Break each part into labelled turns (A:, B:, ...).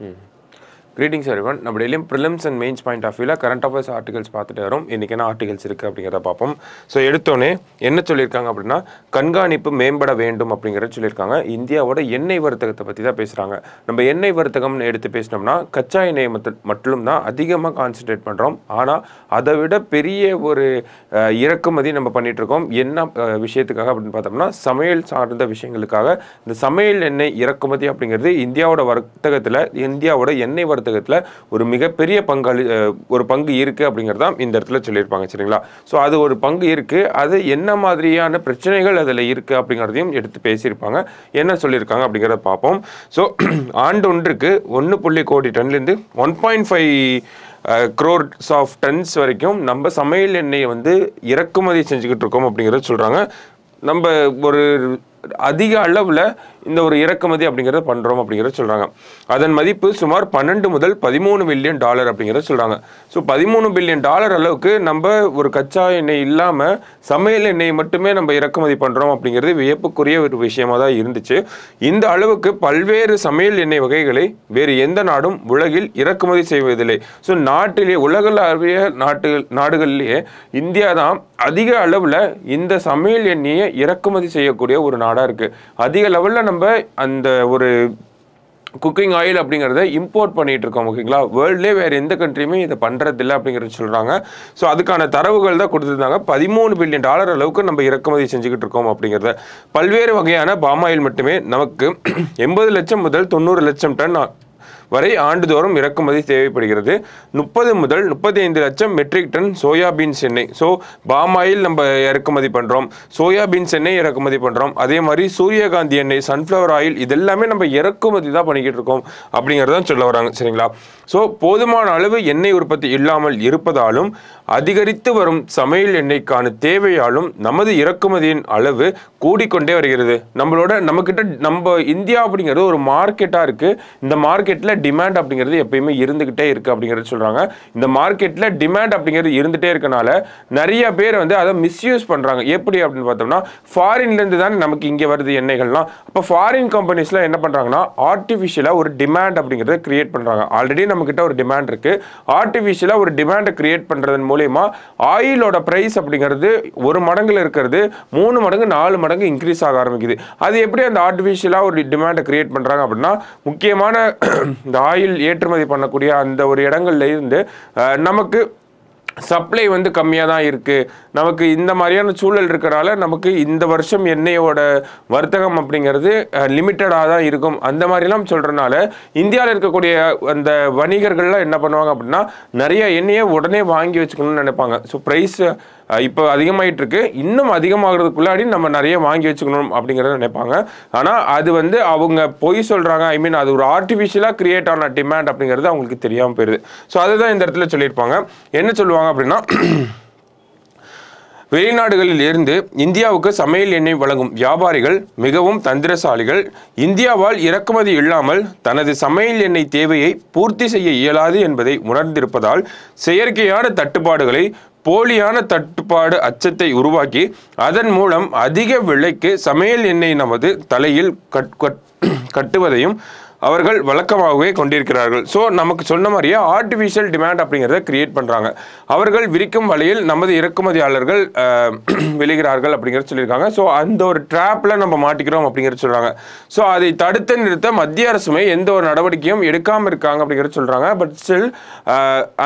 A: 嗯。கிரீட்டிங்ஸ் everyone நம்ம டெய்லியும் prelims and mains point of வியூவில் கரண்ட் அஃபேர்ஸ் ஆர்டிகல்ஸ் பார்த்துட்டு வரும் இன்றைக்கி என்ன ஆர்டிகல்ஸ் இருக்குது அப்படிங்கிறத பார்ப்போம் ஸோ எடுத்தோடனே என்ன சொல்லியிருக்காங்க அப்படின்னா கண்காணிப்பு மேம்பட வேண்டும் அப்படிங்கிறத சொல்லியிருக்காங்க இந்தியாவோட எண்ணெய் வர்த்தகத்தை பற்றி தான் பேசுகிறாங்க நம்ம எண்ணெய் வர்த்தகம்னு எடுத்து பேசினோம்னா கச்சா எண்ணெய் மட்டும் தான் அதிகமாக கான்சன்ட்ரேட் பண்ணுறோம் ஆனால் அதை விட பெரிய ஒரு இறக்குமதி நம்ம பண்ணிகிட்ருக்கோம் என்ன விஷயத்துக்காக அப்படின்னு பார்த்தோம்னா சமையல் சார்ந்த விஷயங்களுக்காக இந்த சமையல் எண்ணெய் இறக்குமதி அப்படிங்கிறது இந்தியாவோட வர்த்தகத்தில் இந்தியாவோட எண்ணெய் வர்த்தகம் வர்த்தகத்தில் ஒரு மிகப்பெரிய பங்காளி ஒரு பங்கு இருக்குது அப்படிங்கிறதான் இந்த இடத்துல சொல்லியிருப்பாங்க சரிங்களா ஸோ அது ஒரு பங்கு இருக்குது அது என்ன மாதிரியான பிரச்சனைகள் அதில் இருக்குது அப்படிங்கிறதையும் எடுத்து பேசியிருப்பாங்க என்ன சொல்லியிருக்காங்க அப்படிங்கிறத பார்ப்போம் ஸோ ஆண்டு ஒன்றுக்கு ஒன்று புள்ளி கோடி டன்லேருந்து one point five crores of tons வரைக்கும் நம்ம சமையல் எண்ணெயை வந்து இறக்குமதி செஞ்சுக்கிட்டு இருக்கோம் அப்படிங்கிறத சொல்கிறாங்க நம்ம ஒரு அதிக அளவில் இந்த ஒரு இறக்குமதி அப்படிங்கிறத பண்ணுறோம் அப்படிங்கிறத சொல்கிறாங்க அதன் மதிப்பு சுமார் பன்னெண்டு முதல் பதிமூணு பில்லியன் டாலர் அப்படிங்கிறத சொல்கிறாங்க ஸோ பதிமூணு பில்லியன் டாலர் அளவுக்கு நம்ம ஒரு கச்சா எண்ணெய் இல்லாமல் சமையல் எண்ணெய் மட்டுமே நம்ம இறக்குமதி பண்ணுறோம் அப்படிங்கிறது வியப்புக்குரிய ஒரு விஷயமாக தான் இருந்துச்சு இந்த அளவுக்கு பல்வேறு சமையல் எண்ணெய் வகைகளை வேறு எந்த நாடும் உலகில் இறக்குமதி செய்வதில்லை ஸோ நாட்டிலே உலகளாவிய நாட்டு நாடுகளிலேயே இந்தியா தான் அதிக அளவில் இந்த சமையல் எண்ணெயை இறக்குமதி செய்யக்கூடிய ஒரு நாடாக இருக்குது அதிக லெவலில் நம்ம நம்ம அந்த ஒரு குக்கிங் ஆயில் அப்படிங்கிறத இம்போர்ட் பண்ணிகிட்டு இருக்கோம் ஓகேங்களா வேர்ல்ட்லேயே வேறு எந்த கண்ட்ரியுமே இதை பண்ணுறதில்ல அப்படிங்கிறத சொல்கிறாங்க ஸோ அதுக்கான தரவுகள் தான் கொடுத்துருந்தாங்க பதிமூணு பில்லியன் டாலர் அளவுக்கு நம்ம இறக்குமதி செஞ்சுக்கிட்டு இருக்கோம் அப்படிங்கிறத பல்வேறு வகையான பாம் ஆயில் மட்டுமே நமக்கு எண்பது லட்சம் முதல் தொண்ணூறு லட்சம் டன் வரை ஆண்டுதோறும் இறக்குமதி தேவைப்படுகிறது முப்பது முதல் முப்பத்தி ஐந்து லட்சம் மெட்ரிக் டன் சோயாபீன்ஸ் எண்ணெய் ஸோ பாம் ஆயில் நம்ம இறக்குமதி பண்ணுறோம் சோயாபீன்ஸ் எண்ணெய் இறக்குமதி பண்ணுறோம் அதே மாதிரி சூரியகாந்தி எண்ணெய் சன்ஃப்ளவர் ஆயில் இதெல்லாமே நம்ம இறக்குமதி தான் பண்ணிக்கிட்டு இருக்கோம் அப்படிங்கிறதான் சொல்ல வராங்க சரிங்களா ஸோ போதுமான அளவு எண்ணெய் உற்பத்தி இல்லாமல் இருப்பதாலும் அதிகரித்து வரும் சமையல் எண்ணெய்க்கான தேவையாலும் நமது இறக்குமதியின் அளவு கூடிக்கொண்டே வருகிறது நம்மளோட நம்மக்கிட்ட நம்ம இந்தியா அப்படிங்கிறது ஒரு மார்க்கெட்டாக இருக்குது இந்த மார்க்கெட்டில் டிமாண்ட் அப்படிங்கிறது எப்பயுமே இருந்துக்கிட்டே இருக்குது அப்படிங்கிறது சொல்கிறாங்க இந்த மார்க்கெட்டில் டிமாண்ட் அப்படிங்கிறது இருந்துகிட்டே இருக்கனால நிறைய பேர் வந்து அதை மிஸ்யூஸ் பண்ணுறாங்க எப்படி அப்படின்னு பார்த்தோம்னா ஃபாரின்லேருந்து தான் நமக்கு இங்கே வருது எண்ணெய்கள்லாம் அப்போ ஃபாரின் கம்பெனிஸ்லாம் என்ன பண்ணுறாங்கன்னா ஆர்டிஃபிஷியலாக ஒரு டிமாண்ட் அப்படிங்கிறத கிரியேட் பண்ணுறாங்க ஆல்ரெடி நம்மக்கிட்ட ஒரு டிமாண்ட் இருக்குது ஆர்டிஃபிஷியலாக ஒரு டிமாண்டை கிரியேட் பண்ணுறதன் மூலயமா ஆயிலோட ப்ரைஸ் அப்படிங்கிறது ஒரு மடங்கில் இருக்கிறது மூணு மடங்கு நாலு மடங்கு இன்க்ரீஸ் ஆக ஆரம்பிக்குது அது எப்படி அந்த ஆர்டிஃபிஷியலாக ஒரு டிமாண்டை கிரியேட் பண்ணுறாங்க அப்படின்னா முக்கியமான இந்த ஆயில் ஏற்றுமதி பண்ணக்கூடிய அந்த ஒரு இடங்கள்ல இருந்து நமக்கு சப்ளை வந்து கம்மியாக தான் இருக்குது நமக்கு இந்த மாதிரியான சூழல் இருக்கிறனால நமக்கு இந்த வருஷம் எண்ணெயோட வர்த்தகம் அப்படிங்கிறது லிமிட்டடாக தான் இருக்கும் அந்த மாதிரிலாம் சொல்கிறனால இந்தியாவில் இருக்கக்கூடிய அந்த வணிகர்கள்லாம் என்ன பண்ணுவாங்க அப்படின்னா நிறைய எண்ணெயை உடனே வாங்கி வச்சுக்கணும்னு நினைப்பாங்க ஸோ ப்ரைஸ் இப்போ அதிகமாயிட்டு இருக்கு இன்னும் அதிகமாகிறதுக்குள்ளாடி நம்ம நிறைய வாங்கி வச்சுக்கணும் அப்படிங்கிறத நினைப்பாங்க ஆனால் அது வந்து அவங்க பொய் சொல்கிறாங்க ஐ மீன் அது ஒரு ஆர்டிஃபிஷியலாக கிரியேட் ஆன டிமாண்ட் அப்படிங்கிறது அவங்களுக்கு தெரியாமல் போயிடுது ஸோ அதுதான் இந்த இடத்துல சொல்லியிருப்பாங்க என்ன சொல்லுவாங்க அப்படின்னா வெளிநாடுகளில் இருந்து இந்தியாவுக்கு சமையல் எண்ணெய் வழங்கும் வியாபாரிகள் மிகவும் தந்திரசாலிகள் இந்தியாவால் இறக்குமதி இல்லாமல் தனது சமையல் எண்ணெய் தேவையை பூர்த்தி செய்ய இயலாது என்பதை உணர்ந்திருப்பதால் செயற்கையான தட்டுப்பாடுகளை போலியான தட்டுப்பாடு அச்சத்தை உருவாக்கி அதன் மூலம் அதிக விலைக்கு சமையல் எண்ணெய் நமது தலையில் கட்டுவதையும் அவர்கள் வழக்கமாகவே கொண்டிருக்கிறார்கள் ஸோ நமக்கு சொன்ன மாதிரியே ஆர்டிஃபிஷியல் டிமாண்ட் அப்படிங்கிறத கிரியேட் பண்ணுறாங்க அவர்கள் விரிக்கும் வழியில் நமது இறக்குமதியாளர்கள் விளைகிறார்கள் அப்படிங்கிறத சொல்லியிருக்காங்க ஸோ அந்த ஒரு ட்ராப்பில் நம்ம மாட்டிக்கிறோம் அப்படிங்கிறத சொல்கிறாங்க ஸோ அதை தடுத்து நிறுத்த மத்திய அரசுமே எந்த ஒரு நடவடிக்கையும் எடுக்காமல் இருக்காங்க அப்படிங்கிறத சொல்கிறாங்க பட் ஸ்டில்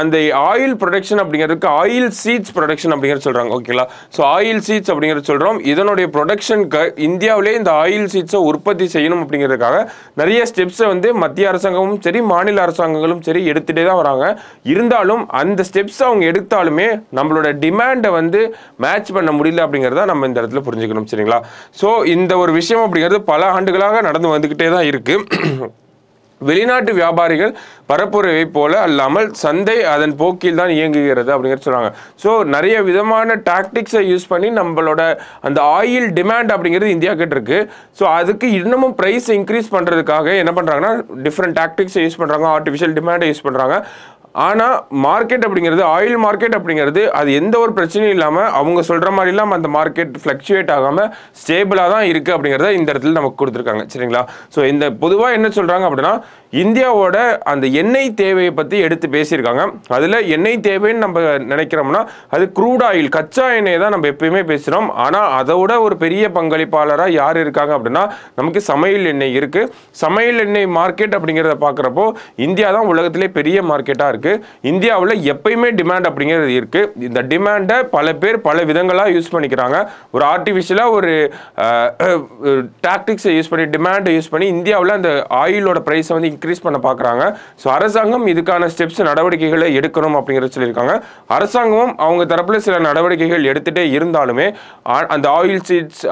A: அந்த ஆயில் ப்ரொடக்ஷன் அப்படிங்கிறதுக்கு ஆயில் சீட்ஸ் ப்ரொடக்ஷன் அப்படிங்கிறத சொல்கிறாங்க ஓகேங்களா ஸோ ஆயில் சீட்ஸ் அப்படிங்கிறத சொல்கிறோம் இதனுடைய ப்ரொடக்ஷனுக்கு இந்தியாவிலே இந்த ஆயில் சீட்ஸை உற்பத்தி செய்யணும் அப்படிங்கிறதுக்காக நிறைய ஸ்டெப்ஸை வந்து மத்திய அரசாங்கமும் சரி மாநில அரசாங்கங்களும் சரி எடுத்துகிட்டே தான் வராங்க இருந்தாலும் அந்த ஸ்டெப்ஸ் அவங்க எடுத்தாலுமே நம்மளோட டிமாண்டை வந்து மேட்ச் பண்ண முடியல அப்படிங்கிறத நம்ம இந்த இடத்துல புரிஞ்சுக்கணும் சரிங்களா ஸோ இந்த ஒரு விஷயம் அப்படிங்கிறது பல ஆண்டுகளாக நடந்து வந்துக்கிட்டே தான் இருக்குது வெளிநாட்டு வியாபாரிகள் பரப்புரையை போல அல்லாமல் சந்தை அதன் போக்கில் தான் இயங்குகிறது அப்படிங்கிற சொல்கிறாங்க ஸோ நிறைய விதமான டாக்டிக்ஸை யூஸ் பண்ணி நம்மளோட அந்த ஆயில் டிமாண்ட் அப்படிங்கிறது இந்தியா கிட்ட ஸோ அதுக்கு இன்னமும் ப்ரைஸ் இன்க்ரீஸ் பண்ணுறதுக்காக என்ன பண்ணுறாங்கன்னா டிஃப்ரெண்ட் டாக்டிக்ஸை யூஸ் பண்ணுறாங்க ஆர்டிஃபிஷியல் டிமாண்டை யூஸ் பண்ணுறாங்க ஆனால் மார்க்கெட் அப்படிங்கிறது ஆயில் மார்க்கெட் அப்படிங்கிறது அது எந்த ஒரு பிரச்சனையும் இல்லாமல் அவங்க சொல்கிற மாதிரி இல்லாமல் அந்த மார்க்கெட் ஃப்ளக்சுவேட் ஆகாமல் ஸ்டேபிளாக தான் இருக்குது அப்படிங்கிறத இந்த இடத்துல நமக்கு கொடுத்துருக்காங்க சரிங்களா ஸோ இந்த பொதுவாக என்ன சொல்கிறாங்க அப்படின்னா இந்தியாவோட அந்த எண்ணெய் தேவையை பற்றி எடுத்து பேசியிருக்காங்க அதில் எண்ணெய் தேவைன்னு நம்ம நினைக்கிறோம்னா அது க்ரூட் ஆயில் கச்சா எண்ணெய் தான் நம்ம எப்பயுமே பேசுகிறோம் ஆனால் அதோட ஒரு பெரிய பங்களிப்பாளராக யார் இருக்காங்க அப்படின்னா நமக்கு சமையல் எண்ணெய் இருக்குது சமையல் எண்ணெய் மார்க்கெட் அப்படிங்கிறத பார்க்குறப்போ இந்தியா தான் உலகத்திலே பெரிய மார்க்கெட்டாக இருக்குது இந்தியாவில் எப்பயுமே டிமாண்ட் அப்படிங்கிறது இருக்குது இந்த டிமாண்டை பல பேர் பல விதங்களாக யூஸ் பண்ணிக்கிறாங்க ஒரு ஆர்டிஃபிஷியலாக ஒரு டாக்டிக்ஸை யூஸ் பண்ணி டிமாண்டை யூஸ் பண்ணி இந்தியாவில் அந்த ஆயிலோட ப்ரைஸை வந்து இன்க்ரீஸ் பண்ண பார்க்குறாங்க ஸோ அரசாங்கம் இதுக்கான ஸ்டெப்ஸ் நடவடிக்கைகளை எடுக்கணும் அப்படிங்கிறத சொல்லியிருக்காங்க அரசாங்கமும் அவங்க தரப்பில் சில நடவடிக்கைகள் எடுத்துகிட்டே இருந்தாலுமே அந்த ஆயில் சீட்ஸ்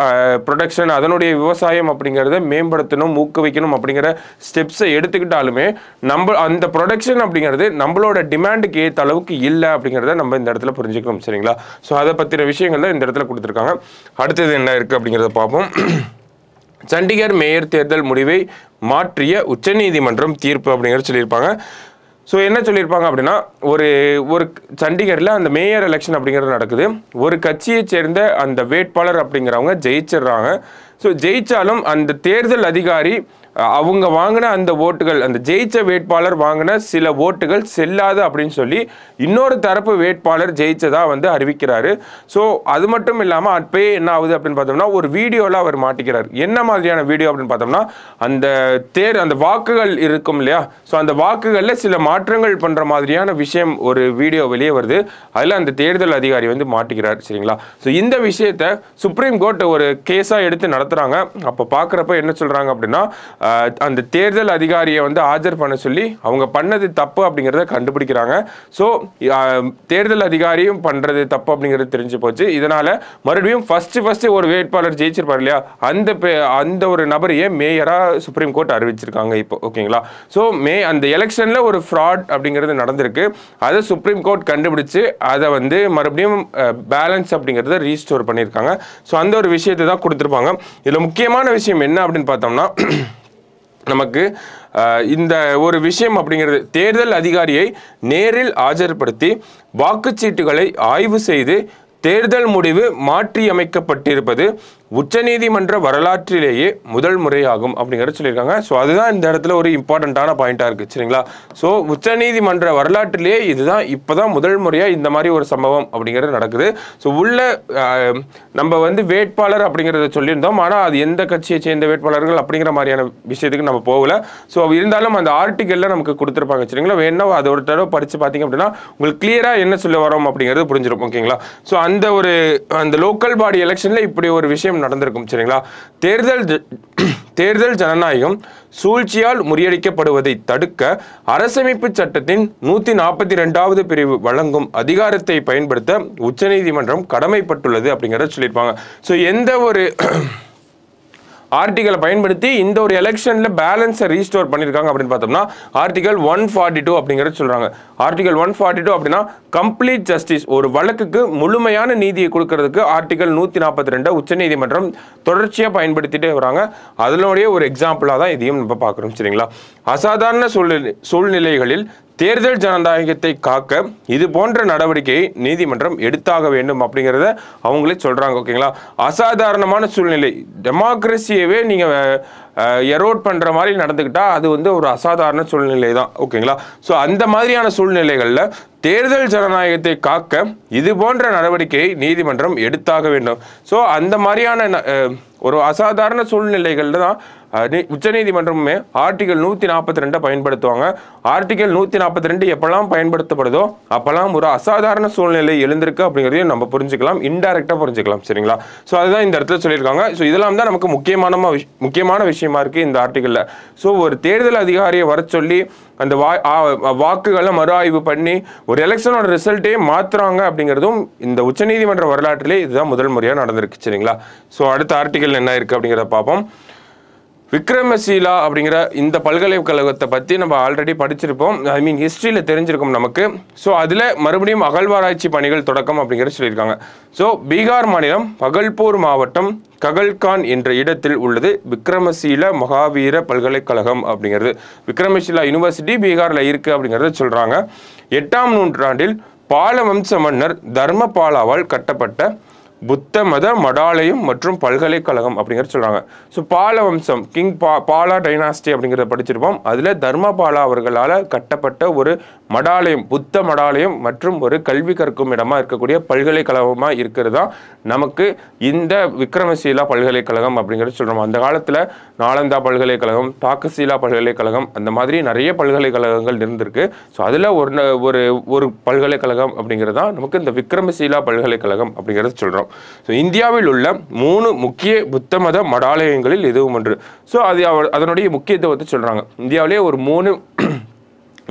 A: ப்ரொடக்ஷன் அதனுடைய விவசாயம் அப்படிங்கிறத மேம்படுத்தணும் ஊக்குவிக்கணும் அப்படிங்கிற ஸ்டெப்ஸை எடுத்துக்கிட்டாலுமே நம்ம அந்த ப்ரொடக்ஷன் அப்படிங்கிறது நம்மளோட டிமாண்டுக்கு ஏற்ற அளவுக்கு இல்லை அப்படிங்கிறத நம்ம இந்த இடத்துல புரிஞ்சுக்கணும் சரிங்களா ஸோ அதை பற்றின விஷயங்கள் தான் இந்த இடத்துல கொடுத்துருக்காங்க அடுத்தது என்ன இருக்குது அப்படிங்கிறத பார்ப்போம் சண்டிகர் மேயர் தேர்தல் முடிவை மாற்றிய உச்சநீதிமன்றம் தீர்ப்பு அப்படிங்கிறது சொல்லியிருப்பாங்க ஸோ என்ன சொல்லியிருப்பாங்க அப்படின்னா ஒரு ஒரு சண்டிகரில் அந்த மேயர் எலெக்ஷன் அப்படிங்கிறது நடக்குது ஒரு கட்சியை சேர்ந்த அந்த வேட்பாளர் அப்படிங்கிறவங்க ஜெயிச்சிடுறாங்க ஸோ ஜெயித்தாலும் அந்த தேர்தல் அதிகாரி அவங்க வாங்கின அந்த ஓட்டுகள் அந்த ஜெயிச்ச வேட்பாளர் வாங்கின சில ஓட்டுகள் செல்லாது அப்படின்னு சொல்லி இன்னொரு தரப்பு வேட்பாளர் ஜெயிச்சதா வந்து அறிவிக்கிறாரு ஸோ அது மட்டும் இல்லாமல் அப்பயே என்ன ஆகுது அப்படின்னு பார்த்தோம்னா ஒரு வீடியோவில் அவர் மாட்டிக்கிறார் என்ன மாதிரியான வீடியோ அப்படின்னு பார்த்தோம்னா அந்த தேர் அந்த வாக்குகள் இருக்கும் இல்லையா ஸோ அந்த வாக்குகளில் சில மாற்றங்கள் பண்ணுற மாதிரியான விஷயம் ஒரு வீடியோ வெளியே வருது அதில் அந்த தேர்தல் அதிகாரி வந்து மாட்டிக்கிறார் சரிங்களா ஸோ இந்த விஷயத்தை சுப்ரீம் கோர்ட் ஒரு கேஸாக எடுத்து நடத்த நடத்துகிறாங்க அப்போ பார்க்குறப்ப என்ன சொல்கிறாங்க அப்படின்னா அந்த தேர்தல் அதிகாரியை வந்து ஆஜர் பண்ண சொல்லி அவங்க பண்ணது தப்பு அப்படிங்கிறத கண்டுபிடிக்கிறாங்க ஸோ தேர்தல் அதிகாரியும் பண்ணுறது தப்பு அப்படிங்கிறது தெரிஞ்சு போச்சு இதனால் மறுபடியும் ஃபஸ்ட்டு ஃபஸ்ட்டு ஒரு வேட்பாளர் ஜெயிச்சிருப்பார் இல்லையா அந்த அந்த ஒரு நபரையே மேயராக சுப்ரீம் கோர்ட் அறிவிச்சிருக்காங்க இப்போ ஓகேங்களா ஸோ மே அந்த எலெக்ஷனில் ஒரு ஃப்ராட் அப்படிங்கிறது நடந்திருக்கு அதை சுப்ரீம் கோர்ட் கண்டுபிடிச்சு அதை வந்து மறுபடியும் பேலன்ஸ் அப்படிங்கிறத ரீஸ்டோர் பண்ணியிருக்காங்க ஸோ அந்த ஒரு விஷயத்தை தான் கொடுத்துருப்பாங்க இதில் முக்கியமான விஷயம் என்ன அப்படின்னு பார்த்தோம்னா நமக்கு இந்த ஒரு விஷயம் அப்படிங்கிறது தேர்தல் அதிகாரியை நேரில் ஆஜர்படுத்தி வாக்குச்சீட்டுகளை ஆய்வு செய்து தேர்தல் முடிவு மாற்றியமைக்கப்பட்டிருப்பது உச்சநீதிமன்ற வரலாற்றிலேயே முதல் முறையாகும் அப்படிங்கிறத சொல்லியிருக்காங்க ஸோ அதுதான் இந்த இடத்துல ஒரு இம்பார்ட்டண்ட்டான பாயிண்ட்டாக இருக்குது சரிங்களா ஸோ உச்சநீதிமன்ற வரலாற்றிலேயே இதுதான் இப்போ தான் முதல் முறையாக இந்த மாதிரி ஒரு சம்பவம் அப்படிங்கிறது நடக்குது ஸோ உள்ள நம்ம வந்து வேட்பாளர் அப்படிங்கிறத சொல்லியிருந்தோம் ஆனால் அது எந்த கட்சியை சேர்ந்த வேட்பாளர்கள் அப்படிங்கிற மாதிரியான விஷயத்துக்கு நம்ம போகல ஸோ இருந்தாலும் அந்த ஆர்டிக்கலில் நமக்கு கொடுத்துருப்பாங்க சரிங்களா வேணும் அதை ஒரு தடவை படித்து பார்த்தீங்க அப்படின்னா உங்களுக்கு கிளியராக என்ன சொல்ல வரோம் அப்படிங்கிறது புரிஞ்சிருக்கும் ஓகேங்களா ஸோ அந்த ஒரு அந்த லோக்கல் பாடி எலெக்ஷனில் இப்படி ஒரு விஷயம் நடந்திருக்கும் சரிங்களா தேர்தல் தேர்தல் ஜனநாயகம் சூழ்ச்சியால் முறியடிக்கப்படுவதை தடுக்க அரசமைப்பு சட்டத்தின் நூத்தி நாற்பத்தி ரெண்டாவது பிரிவு வழங்கும் அதிகாரத்தை பயன்படுத்த உச்சநீதிமன்றம் கடமைப்பட்டுள்ளது அப்படிங்கிறத சொல்லியிருப்பாங்க ஸோ எந்த ஒரு ஆர்டிகலை பயன்படுத்தி இந்த ஒரு எலெக்ஷனில் பேலன்ஸை ரீஸ்டோர் பண்ணியிருக்காங்க அப்படின்னு பார்த்தோம்னா ஆர்டிகல் ஒன் ஃபார்ட்டி டூ அப்படிங்கிறத சொல்கிறாங்க ஆர்டிகல் ஒன் ஃபார்ட்டி டூ அப்படின்னா கம்ப்ளீட் ஜஸ்டிஸ் ஒரு வழக்குக்கு முழுமையான நீதியை கொடுக்கறதுக்கு ஆர்டிகல் நூற்றி நாற்பத்தி ரெண்டு உச்சநீதிமன்றம் தொடர்ச்சியாக பயன்படுத்திட்டே வராங்க அதனுடைய ஒரு எக்ஸாம்பிளாக தான் இதையும் நம்ம பார்க்குறோம் சரிங்களா அசாதாரண சூழ்நிலை சூழ்நிலைகளில் தேர்தல் ஜனநாயகத்தை காக்க இது போன்ற நடவடிக்கையை நீதிமன்றம் எடுத்தாக வேண்டும் அப்படிங்கிறத அவங்களே சொல்கிறாங்க ஓகேங்களா அசாதாரணமான சூழ்நிலை டெமோக்ரஸியவே நீங்கள் எரோட் பண்ணுற மாதிரி நடந்துக்கிட்டால் அது வந்து ஒரு அசாதாரண சூழ்நிலை தான் ஓகேங்களா ஸோ அந்த மாதிரியான சூழ்நிலைகளில் தேர்தல் ஜனநாயகத்தை காக்க இது போன்ற நடவடிக்கையை நீதிமன்றம் எடுத்தாக வேண்டும் ஸோ அந்த மாதிரியான ஒரு அசாதாரண சூழ்நிலைகளில் தான் உச்சநீதிமன்றமுமே ஆர்டிகல் நூற்றி நாற்பத்தி ரெண்டை பயன்படுத்துவாங்க ஆர்டிகல் நூற்றி நாற்பத்தி ரெண்டு எப்பெல்லாம் பயன்படுத்தப்படுதோ அப்போல்லாம் ஒரு அசாதாரண சூழ்நிலை எழுந்திருக்கு அப்படிங்கிறதையும் நம்ம புரிஞ்சுக்கலாம் இன்டெரக்டாக புரிஞ்சுக்கலாம் சரிங்களா ஸோ அதுதான் இந்த இடத்துல சொல்லியிருக்காங்க ஸோ இதெல்லாம் தான் நமக்கு முக்கியமான முக்கியமான விஷயமா இருக்குது இந்த ஆர்டிகல்ல ஸோ ஒரு தேர்தல் அதிகாரியை வர சொல்லி அந்த வா வாக்குகளை மறு ஆய்வு பண்ணி ஒரு எலெக்ஷனோட ரிசல்ட்டே மாற்றுறாங்க அப்படிங்கிறதும் இந்த உச்சநீதிமன்ற வரலாற்றிலே இதுதான் முதல் முறையாக நடந்திருக்கு சரிங்களா ஸோ அடுத்த ஆர்டிக்கல் என்ன இருக்குது அப்படிங்கிறத பார்ப்போம் விக்ரமசீலா அப்படிங்கிற இந்த பல்கலைக்கழகத்தை பற்றி நம்ம ஆல்ரெடி படிச்சிருப்போம் ஐ மீன் ஹிஸ்ட்ரியில் தெரிஞ்சிருக்கும் நமக்கு ஸோ அதில் மறுபடியும் அகழ்வாராய்ச்சி பணிகள் தொடக்கம் அப்படிங்கிற சொல்லியிருக்காங்க ஸோ பீகார் மாநிலம் பகல்பூர் மாவட்டம் ககல்கான் என்ற இடத்தில் உள்ளது விக்ரமசீல மகாவீர பல்கலைக்கழகம் அப்படிங்கிறது விக்ரமசீலா யூனிவர்சிட்டி பீகாரில் இருக்குது அப்படிங்கிறத சொல்கிறாங்க எட்டாம் நூற்றாண்டில் பாலவம்ச மன்னர் தர்மபாலாவால் கட்டப்பட்ட புத்த மத மடாலயம் மற்றும் பல்கலைக்கழகம் அப்படிங்கிற சொல்கிறாங்க ஸோ பால வம்சம் கிங் பா பாலா டைனாஸ்டி அப்படிங்கிறத படிச்சிருப்போம் அதில் தர்மபாலா அவர்களால் கட்டப்பட்ட ஒரு மடாலயம் புத்த மடாலயம் மற்றும் ஒரு கல்வி கற்கும் இடமாக இருக்கக்கூடிய பல்கலைக்கழகமாக தான் நமக்கு இந்த விக்ரமசீலா பல்கலைக்கழகம் அப்படிங்கிறது சொல்கிறோம் அந்த காலத்தில் நாலந்தா பல்கலைக்கழகம் தாக்கசீலா பல்கலைக்கழகம் அந்த மாதிரி நிறைய பல்கலைக்கழகங்கள் இருந்திருக்கு ஸோ அதில் ஒரு ஒரு ஒரு பல்கலைக்கழகம் அப்படிங்கிறது தான் நமக்கு இந்த விக்ரமசீலா பல்கலைக்கழகம் அப்படிங்கிறத சொல்கிறோம் பார்க்குறோம் ஸோ இந்தியாவில் உள்ள மூணு முக்கிய புத்த மத மடாலயங்களில் இதுவும் ஒன்று ஸோ அது அதனுடைய முக்கியத்துவத்தை சொல்கிறாங்க இந்தியாவிலே ஒரு மூணு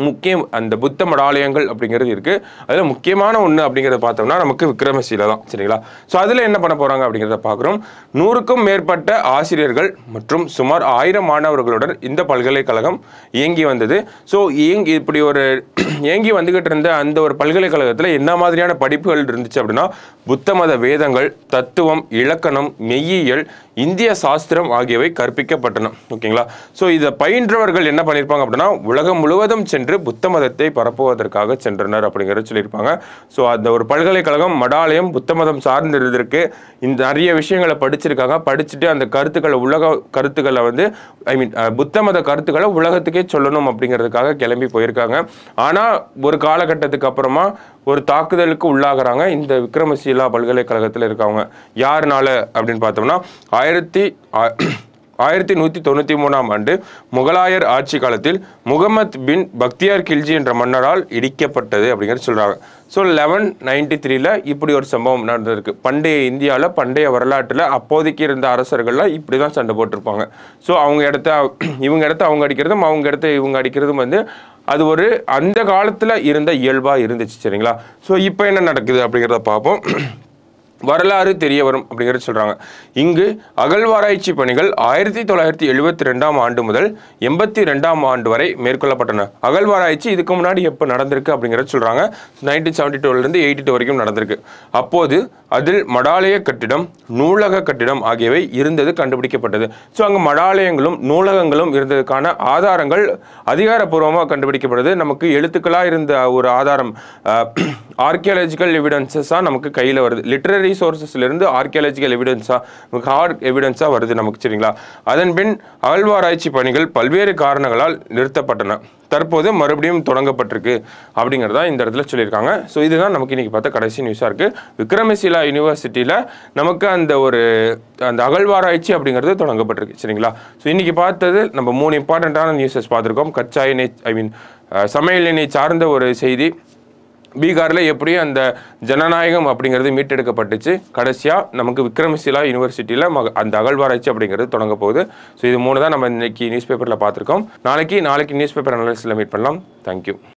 A: முக்கியம் அந்த புத்த மடாலயங்கள் அப்படிங்கிறது இருக்குது அதில் முக்கியமான ஒன்று அப்படிங்கிறத பார்த்தோம்னா நமக்கு விக்ரமசீல தான் சரிங்களா ஸோ அதில் என்ன பண்ண போகிறாங்க அப்படிங்கிறத பார்க்குறோம் நூறுக்கும் மேற்பட்ட ஆசிரியர்கள் மற்றும் சுமார் ஆயிரம் மாணவர்களுடன் இந்த பல்கலைக்கழகம் இயங்கி வந்தது ஸோ இயங்கி இப்படி ஒரு இயங்கி வந்துக்கிட்டு இருந்த அந்த ஒரு பல்கலைக்கழகத்தில் என்ன மாதிரியான படிப்புகள் இருந்துச்சு அப்படின்னா புத்த மத வேதங்கள் தத்துவம் இலக்கணம் மெய்யியல் இந்திய சாஸ்திரம் ஆகியவை கற்பிக்கப்பட்டன ஓகேங்களா ஸோ இதை பயின்றவர்கள் என்ன பண்ணியிருப்பாங்க அப்படின்னா உலகம் முழுவதும் சென்று புத்த மதத்தை பரப்புவதற்காக சென்றனர் அப்படிங்கிறத சொல்லியிருப்பாங்க ஸோ அந்த ஒரு பல்கலைக்கழகம் மடாலயம் புத்த மதம் சார்ந்து இருந்திருக்கு இந்த நிறைய விஷயங்களை படிச்சிருக்காங்க படிச்சுட்டு அந்த கருத்துக்களை உலக கருத்துக்களை வந்து ஐ மீன் புத்த மத கருத்துக்களை உலகத்துக்கே சொல்லணும் அப்படிங்கிறதுக்காக கிளம்பி போயிருக்காங்க ஆனால் ஒரு காலகட்டத்துக்கு அப்புறமா ஒரு தாக்குதலுக்கு உள்ளாகிறாங்க இந்த விக்ரமசீலா பல்கலைக்கழகத்தில் இருக்கவங்க யாருனால அப்படின்னு பார்த்தோம்னா ஆயிரத்தி ஆயிரத்தி நூற்றி தொண்ணூற்றி மூணாம் ஆண்டு முகலாயர் ஆட்சி காலத்தில் முகமத் பின் பக்தியார் கில்ஜி என்ற மன்னரால் இடிக்கப்பட்டது அப்படிங்கிறது சொல்கிறாங்க ஸோ லெவன் நைன்டி த்ரீல இப்படி ஒரு சம்பவம் நடந்திருக்கு பண்டைய இந்தியாவில் பண்டைய வரலாற்றில் அப்போதைக்கு இருந்த அரசர்கள்லாம் இப்படி தான் சண்டை போட்டிருப்பாங்க ஸோ அவங்க இடத்த இவங்க இடத்த அவங்க அடிக்கிறதும் அவங்க இடத்த இவங்க அடிக்கிறதும் வந்து அது ஒரு அந்த காலத்தில் இருந்த இயல்பாக இருந்துச்சு சரிங்களா ஸோ இப்போ என்ன நடக்குது அப்படிங்கிறத பார்ப்போம் வரலாறு தெரிய வரும் அப்படிங்கிறது சொல்கிறாங்க இங்கு அகழ்வாராய்ச்சி பணிகள் ஆயிரத்தி தொள்ளாயிரத்தி எழுபத்தி ரெண்டாம் ஆண்டு முதல் எண்பத்தி ரெண்டாம் ஆண்டு வரை மேற்கொள்ளப்பட்டன அகழ்வாராய்ச்சி இதுக்கு முன்னாடி எப்போ நடந்திருக்கு அப்படிங்கிறத சொல்கிறாங்க நைன்டீன் செவன்டி டூலேருந்து எயிட்டி டூ வரைக்கும் நடந்திருக்கு அப்போது அதில் மடாலய கட்டிடம் நூலக கட்டிடம் ஆகியவை இருந்தது கண்டுபிடிக்கப்பட்டது ஸோ அங்கே மடாலயங்களும் நூலகங்களும் இருந்ததுக்கான ஆதாரங்கள் அதிகாரப்பூர்வமாக கண்டுபிடிக்கப்படுது நமக்கு எழுத்துக்களாக இருந்த ஒரு ஆதாரம் ஆர்கியாலஜிக்கல் எவிடன்சஸாக நமக்கு கையில் வருது லிட்ரரி சோர்சஸ்லேருந்து ஆர்கியாலஜிக்கல் எவிடன்ஸாக நமக்கு ஹார்ட் எவிடன்ஸாக வருது நமக்கு சரிங்களா அதன்பின் அகழ்வாராய்ச்சி பணிகள் பல்வேறு காரணங்களால் நிறுத்தப்பட்டன தற்போது மறுபடியும் தொடங்கப்பட்டிருக்கு அப்படிங்கிறதா இந்த இடத்துல சொல்லியிருக்காங்க ஸோ இதுதான் நமக்கு இன்றைக்கி பார்த்தா கடைசி நியூஸாக இருக்குது விக்ரமசிலா யூனிவர்சிட்டியில் நமக்கு அந்த ஒரு அந்த அகழ்வாராய்ச்சி அப்படிங்கிறது தொடங்கப்பட்டிருக்கு சரிங்களா ஸோ இன்றைக்கி பார்த்தது நம்ம மூணு இம்பார்ட்டண்ட்டான நியூஸஸ் பார்த்துருக்கோம் கச்சா எண்ணெய் ஐ மீன் சமையல் எண்ணெய் சார்ந்த ஒரு செய்தி பீகாரில் எப்படியும் அந்த ஜனநாயகம் அப்படிங்கிறது மீட்டெடுக்கப்பட்டுச்சு கடைசியாக நமக்கு விக்ரமசிலா யூனிவர்சிட்டியில் மக அந்த அகழ்வாராய்ச்சி அப்படிங்கிறது தொடங்க போகுது ஸோ இது மூணு தான் நம்ம இன்றைக்கி நியூஸ் பேப்பரில் பார்த்துருக்கோம் நாளைக்கு நாளைக்கு நியூஸ் பேப்பர் அனாலிசிஸில் மீட் பண்ணலாம் தேங்க்யூ